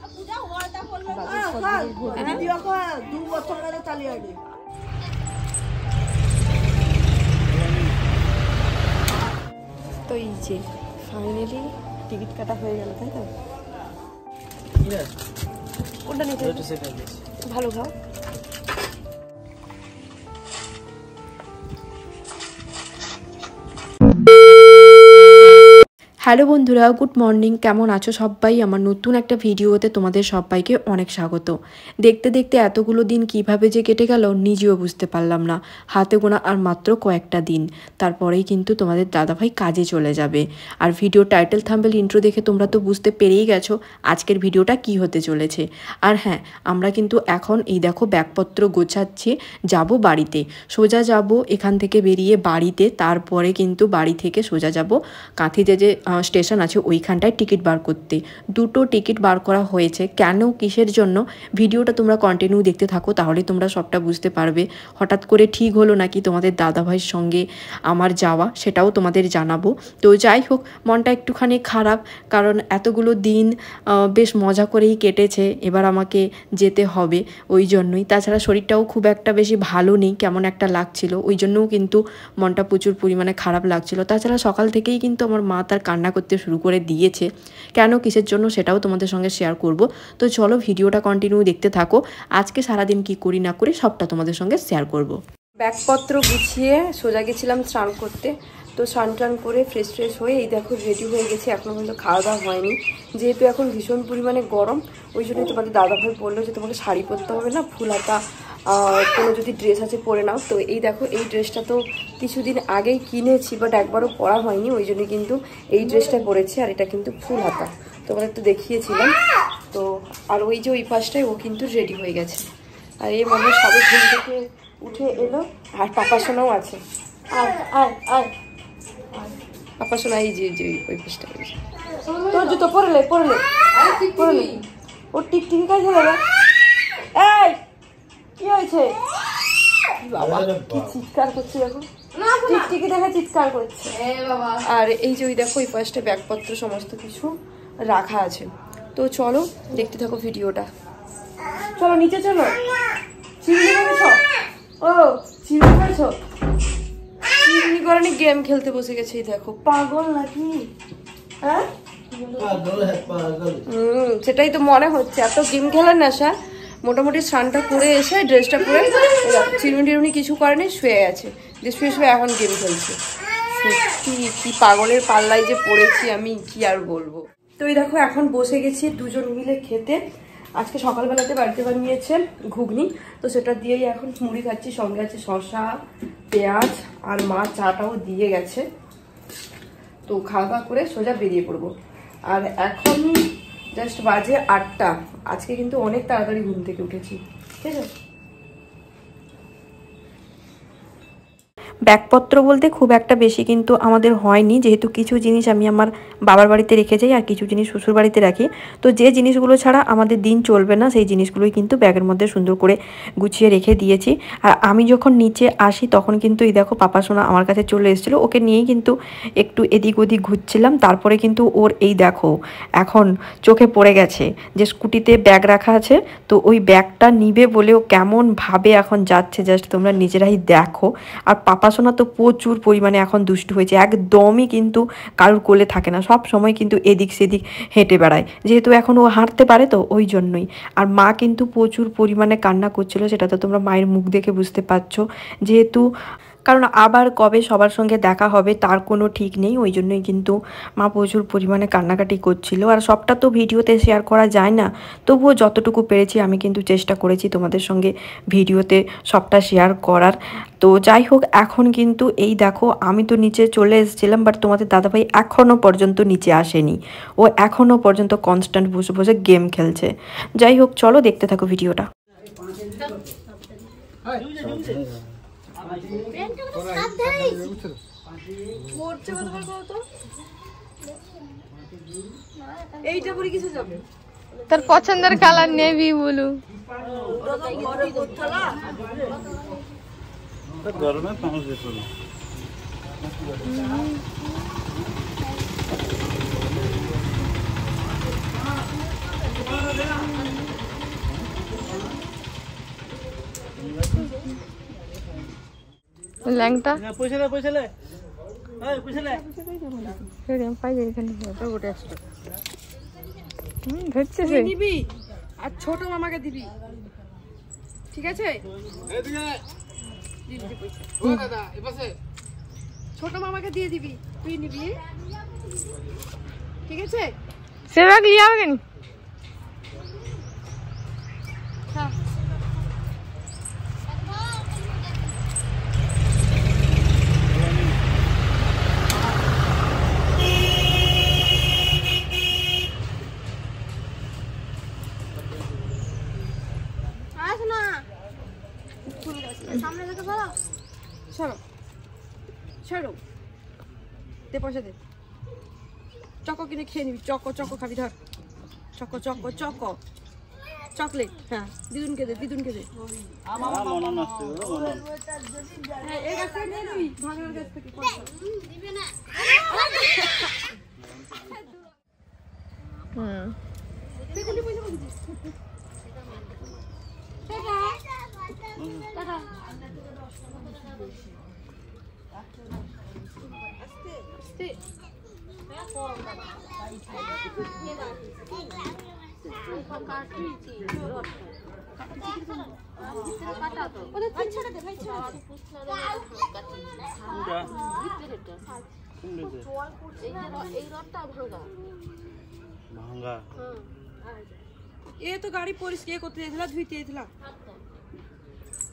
দু বছর গেলে চালিয়ে তো এই যে ফাইনালি টিকিট কাটা হয়ে গেল তাই তো ওটা নিতে ভালো খাও হ্যালো বন্ধুরা গুড মর্নিং কেমন আছো সবাই আমার নতুন একটা ভিডিওতে তোমাদের সবাইকে অনেক স্বাগত দেখতে দেখতে এতগুলো দিন কিভাবে যে কেটে গেল নিজেও বুঝতে পারলাম না হাতে গোনা আর মাত্র কয়েকটা দিন তারপরেই কিন্তু তোমাদের দাদাভাই কাজে চলে যাবে আর ভিডিও টাইটেল থাম্বেল ইন্ট্রো দেখে তোমরা তো বুঝতে পেরেই গেছো আজকের ভিডিওটা কি হতে চলেছে আর হ্যাঁ আমরা কিন্তু এখন এই দেখো ব্যাগপত্র গোছাচ্ছি যাব বাড়িতে সোজা যাব এখান থেকে বেরিয়ে বাড়িতে তারপরে কিন্তু বাড়ি থেকে সোজা যাব কাঁথিতে যে স্টেশন আছে ওইখানটায় টিকিট বার করতে দুটো টিকিট বার করা হয়েছে কেন কিসের জন্য ভিডিওটা তোমরা কন্টিনিউ দেখতে থাকো তাহলে তোমরা সবটা বুঝতে পারবে হঠাৎ করে ঠিক হলো নাকি তোমাদের দাদাভাইয়ের সঙ্গে আমার যাওয়া সেটাও তোমাদের জানাবো তো যাই হোক মনটা একটুখানি খারাপ কারণ এতগুলো দিন বেশ মজা করেই কেটেছে এবার আমাকে যেতে হবে ওই জন্যই তাছাড়া শরীরটাও খুব একটা বেশি ভালো নেই কেমন একটা লাগছিল ওই জন্যও কিন্তু মনটা প্রচুর পরিমাণে খারাপ লাগছিল তাছাড়া সকাল থেকেই কিন্তু আমার মা তার কান্না রান্না করতে শুরু করে দিয়েছে কেন কিসের জন্য সেটাও তোমাদের সঙ্গে শেয়ার করব তো চলো ভিডিওটা কন্টিনিউ দেখতে থাকো আজকে সারাদিন কি করি না করি সবটা তোমাদের সঙ্গে শেয়ার করব। ব্যাগপত্র গুছিয়ে সোজা গেছিলাম স্নান করতে তো স্নান টান করে ফ্রেশ ফ্রেশ হয়ে এই দেখো রেডি হয়ে গেছে এখনও পর্যন্ত খাওয়া দাওয়া হয়নি যেহেতু এখন ভীষণ পরিমাণে গরম ওই জন্যই তোমাদের দাদাভাই বললো যে তোমাকে শাড়ি পরতে হবে না ফুল হাতা কোনো যদি ড্রেস আছে পরে নাও তো এই দেখো এই ড্রেসটা তো কিছুদিন আগেই কিনেছি বাট একবারও পরা হয়নি ওই জন্য কিন্তু এই ড্রেসটা পরেছি আর এটা কিন্তু ফুল হাতা তোমার একটু দেখিয়েছিলাম তো আর ওই যে ওই পাশটায় ও কিন্তু রেডি হয়ে গেছে আর এই মনে সবে ঘুম থেকে উঠে এলো আর পাপা আছে আর আর আর পাপা এই যে যে ওই পাশটা তোর জুতো পরে পরে পরে ওর টিকটিকি কাজে এই হয়েছে বাবা চিৎকার করছে দেখো চিৎকার করছে আর এই যে ওই দেখো ওই ব্যাগপত্র সমস্ত কিছু রাখা আছে তো চলো দেখতে থাকো ভিডিওটা চলো নিচে চলো চিরুনি ও গেম খেলতে বসে গেছে দেখো পাগল নাকি হ্যাঁ, হ্যাঁ সেটাই তো মনে হচ্ছে এত গেম খেলার না স্যার মোটামুটি স্নানটা করে এসে ড্রেসটা পরে চিরুনি টিরুনি কিছু করেনি শুয়ে আছে দিয়ে শুয়ে শুয়ে এখন গেম খেলছে সত্যি কি পাগলের পাল্লায় যে পড়েছি আমি কি আর বলবো তো এই দেখো এখন বসে গেছি দুজন মিলে খেতে আজকে সকালবেলাতে বাড়িতে বানিয়েছে ঘুগনি তো সেটা দিয়েই এখন মুড়ি খাচ্ছি সঙ্গে আছে শশা পেঁয়াজ আর মা চাটাও দিয়ে গেছে তো খাওয়া দাওয়া করে সোজা বেরিয়ে পড়বো আর এখন জাস্ট বাজে আটটা আজকে কিন্তু অনেক তাড়াতাড়ি ঘুম থেকে উঠেছি ঠিক আছে ব্যাগপত্র বলতে খুব একটা বেশি কিন্তু আমাদের হয়নি যেহেতু কিছু জিনিস আমি আমার বাবার বাড়িতে রেখে যাই আর কিছু জিনিস শ্বশুর বাড়িতে রাখি তো যে জিনিসগুলো ছাড়া আমাদের দিন চলবে না সেই জিনিসগুলোই কিন্তু ব্যাগের মধ্যে সুন্দর করে গুছিয়ে রেখে দিয়েছি আর আমি যখন নিচে আসি তখন কিন্তু এই দেখো পাপা সোনা আমার কাছে চলে এসেছিলো ওকে নিয়েই কিন্তু একটু এদিক ওদিক ঘুরছিলাম তারপরে কিন্তু ওর এই দেখো এখন চোখে পড়ে গেছে যে স্কুটিতে ব্যাগ রাখা আছে তো ওই ব্যাগটা নিবে বলে ও কেমনভাবে এখন যাচ্ছে জাস্ট তোমরা নিজেরাই দেখো আর পাপা বাসনা তো প্রচুর পরিমাণে এখন দুষ্ট হয়েছে একদমই কিন্তু কারুর কোলে থাকে না সব সময় কিন্তু এদিক সেদিক হেঁটে বেড়ায় যেহেতু এখন ও হাঁটতে পারে তো ওই জন্যই আর মা কিন্তু প্রচুর পরিমাণে কান্না করছিল সেটা তো তোমরা মায়ের মুখ দেখে বুঝতে পারছো যেহেতু কারণ আবার কবে সবার সঙ্গে দেখা হবে তার কোনো ঠিক নেই ওই জন্যই কিন্তু মা প্রচুর পরিমাণে কান্নাকাটি করছিল আর সবটা তো ভিডিওতে শেয়ার করা যায় না তবুও যতটুকু পেরেছি আমি কিন্তু চেষ্টা করেছি তোমাদের সঙ্গে ভিডিওতে সবটা শেয়ার করার তো যাই হোক এখন কিন্তু এই দেখো আমি তো নিচে চলে এসেছিলাম বাট তোমাদের দাদাভাই এখনও পর্যন্ত নিচে আসেনি ও এখনও পর্যন্ত কনস্ট্যান্ট বসে বসে গেম খেলছে যাই হোক চলো দেখতে থাকো ভিডিওটা হ্যাঁ, মরছে কত কত এইটা পরে কিসে যাবে তোর পছন্দের কালার নেবি বলু গরমে পাউস দিত Thank you. ল্যাংটা হ্যাঁ, পয়সা পয়সা আর ছোট মামাকে দিবি ঠিক আছে ছোট মামাকে দিয়ে দিবি তুই নিবি ঠিক আছে সেবা কি যাবে সামনে থেকে পয়সা দে চকো কিনে খেয়ে নিবি চকো চকো খাবি ধর চকো চকো চকো চকলেট হ্যাঁ দিদুন কে দে দিদুন কে দে হুম হ্যাঁ, ভাঙ্গা এ তো গাড়ি পরিষ্কার করতে দিয়েছিল ধুইতে দিয়েছিলাম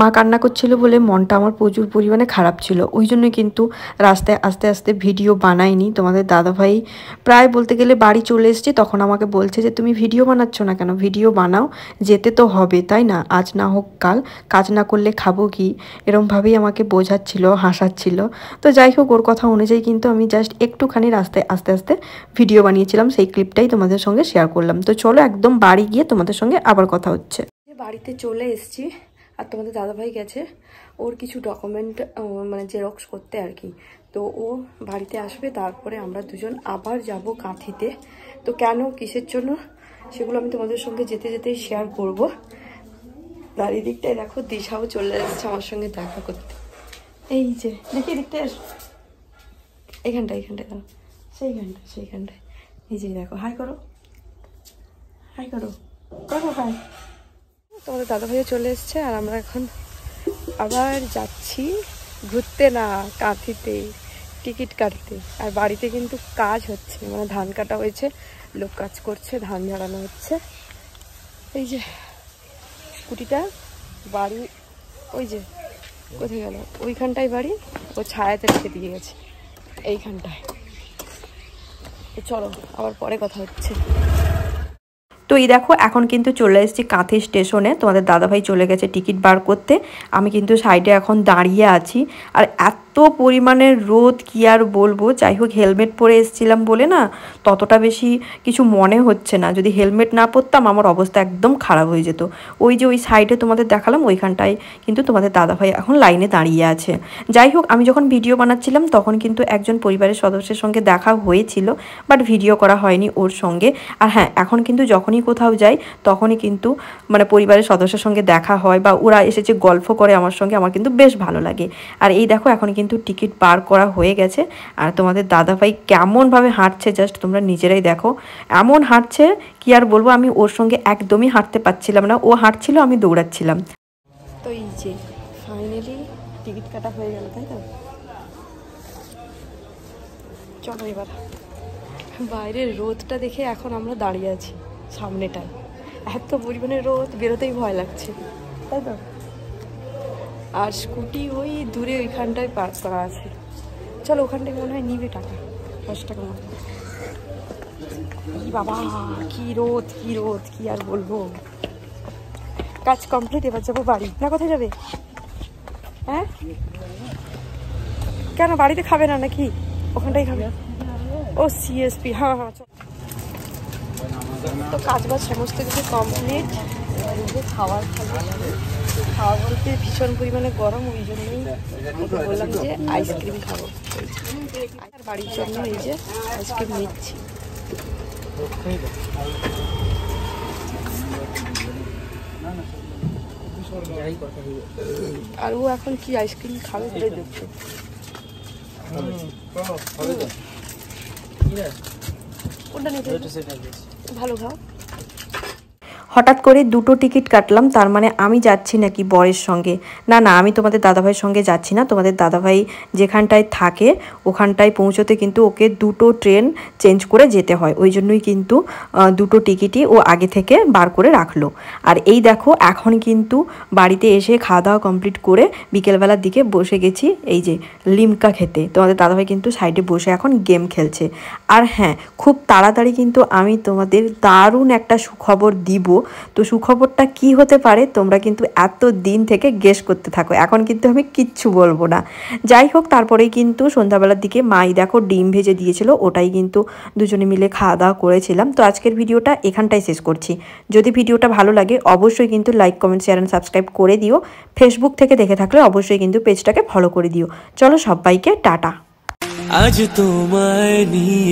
মা কান্না করছিল বলে মনটা আমার প্রচুর পরিমাণে খারাপ ছিল ওই জন্য কিন্তু রাস্তায় আস্তে আস্তে ভিডিও বানাইনি তোমাদের দাদাভাই প্রায় বলতে গেলে বাড়ি চলে এসছে তখন আমাকে বলছে যে তুমি ভিডিও বানাচ্ছ না কেন ভিডিও বানাও যেতে তো হবে তাই না আজ না হোক কাল কাজ না করলে খাবো কি এরমভাবেই আমাকে বোঝাচ্ছিল হাসাচ্ছিল তো যাই হোক ওর কথা অনুযায়ী কিন্তু আমি জাস্ট একটুখানি রাস্তায় আস্তে আস্তে ভিডিও বানিয়েছিলাম সেই ক্লিপটাই তোমাদের সঙ্গে শেয়ার করলাম তো চলো একদম বাড়ি গিয়ে তোমাদের সঙ্গে আবার কথা হচ্ছে বাড়িতে চলে এসছি আর তোমাদের দাদাভাই গেছে ওর কিছু ডকুমেন্ট মানে জেরক্স করতে আর কি তো ও বাড়িতে আসবে তারপরে আমরা দুজন আবার যাব কাঁথিতে তো কেন কিসের জন্য সেগুলো আমি তোমাদের সঙ্গে যেতে যেতেই শেয়ার করব দাঁড়িয়ে দিকটায় দেখো দিশাও চলে যাচ্ছে আমার সঙ্গে দেখা করতে এই যে দেখি এদিকটায় এখানটা এখানটা কেন সেইখানটা সেইখানটায় এই যে দেখো হাই করো হাই করো করো হাই তোমাদের দাদা ভাইও চলে এসছে আর আমরা এখন আবার যাচ্ছি ঘুরতে না কাঁথিতে টিকিট কাটতে আর বাড়িতে কিন্তু কাজ হচ্ছে মানে ধান কাটা হয়েছে লোক কাজ করছে ধান ঝাড়ানো হচ্ছে এই যে স্কুটিটা বাড়ি ওই যে কোথায় গেল ওইখানটায় বাড়ি ও ছায়াতে রেখে দিয়ে গেছে এইখানটায় চলো আবার পরে কথা হচ্ছে তো এই দেখো এখন কিন্তু চলে এসেছি কাঁথি স্টেশনে তোমাদের দাদাভাই চলে গেছে টিকিট বার করতে আমি কিন্তু সাইডে এখন দাঁড়িয়ে আছি আর এত পরিমাণের রোদ কি আর বলবো যাই হোক হেলমেট পরে এসছিলাম বলে না ততটা বেশি কিছু মনে হচ্ছে না যদি হেলমেট না পরতাম আমার অবস্থা একদম খারাপ হয়ে যেত ওই যে ওই সাইডে তোমাদের দেখালাম ওইখানটায় কিন্তু তোমাদের দাদাভাই এখন লাইনে দাঁড়িয়ে আছে যাই হোক আমি যখন ভিডিও বানাচ্ছিলাম তখন কিন্তু একজন পরিবারের সদস্যের সঙ্গে দেখা হয়েছিল বাট ভিডিও করা হয়নি ওর সঙ্গে আর হ্যাঁ এখন কিন্তু যখনই কোথাও যাই তখনই কিন্তু মানে পরিবারের সদস্যের সঙ্গে দেখা হয় বা ওরা এসেছে গল্প করে আমার সঙ্গে আমার কিন্তু বেশ ভালো লাগে আর এই দেখো এখন কিন্তু কিন্তু টিকিট বার করা হয়ে গেছে আর তোমাদের দাদাভাই কেমনভাবে হাঁটছে জাস্ট তোমরা নিজেরাই দেখো এমন হাঁটছে কি আর বলবো আমি ওর সঙ্গে একদমই হাঁটতে পারছিলাম না ও হাঁটছিল আমি দৌড়াচ্ছিলাম তো এই যে ফাইনালি টিকিট কাটা হয়ে গেল তাই তো চলো এবার বাইরের রোদটা দেখে এখন আমরা দাঁড়িয়ে আছি সামনেটায় এত পরিমাণে রোদ বেরোতেই ভয় লাগছে তাই তো আর স্কুটি ওই দূরে ওইখানটায় পাঁচ করা আছে চলো ওখানটায় মনে হয় নিবে টাকা পাঁচ টাকা মতো বাবা কি রোদ কি রোদ কি আর বলবো কাজ কমপ্লিট এবার যাবো বাড়ি না কোথায় যাবে হ্যাঁ কেন বাড়িতে খাবে না নাকি ওখানটাই খাবে ও সিএসপি হ্যাঁ হ্যাঁ তো কাজ বাজ সমস্ত কিছু কমপ্লিট খাওয়ার খাওয়া খাওয়া বলতে ভীষণ পরিমাণে গরম ওই জন্যই ওকে বললাম যে আইসক্রিম খাবো আর বাড়ির জন্য এই যে আইসক্রিম নিচ্ছি আর ও এখন কি আইসক্রিম খাবে বলে দেখছো ওটা নিতে ভালো খাও হঠাৎ করে দুটো টিকিট কাটলাম তার মানে আমি যাচ্ছি নাকি বরের সঙ্গে না না আমি তোমাদের দাদাভাইয়ের সঙ্গে যাচ্ছি না তোমাদের দাদাভাই যেখানটায় থাকে ওখানটায় পৌঁছতে কিন্তু ওকে দুটো ট্রেন চেঞ্জ করে যেতে হয় ওই জন্যই কিন্তু দুটো টিকিটই ও আগে থেকে বার করে রাখলো আর এই দেখো এখন কিন্তু বাড়িতে এসে খাওয়া দাওয়া কমপ্লিট করে বিকেলবেলার দিকে বসে গেছি এই যে লিমকা খেতে তোমাদের দাদাভাই কিন্তু সাইডে বসে এখন গেম খেলছে আর হ্যাঁ খুব তাড়াতাড়ি কিন্তু আমি তোমাদের দারুণ একটা সুখবর দিব তো সুখবরটা কি হতে পারে তোমরা কিন্তু এত দিন থেকে গেস করতে থাকো এখন কিন্তু আমি কিচ্ছু বলবো না যাই হোক তারপরেই কিন্তু সন্ধ্যাবেলার দিকে মাই দেখো ডিম ভেজে দিয়েছিল ওটাই কিন্তু দুজনে মিলে খাওয়া দাওয়া করেছিলাম তো আজকের ভিডিওটা এখানটাই শেষ করছি যদি ভিডিওটা ভালো লাগে অবশ্যই কিন্তু like comment share and subscribe করে দিও ফেসবুক থেকে দেখে থাকলে অবশ্যই কিন্তু পেজটাকে ফলো করে দিও চলো সবাইকে টাটা আজ তোমায় নিয়ে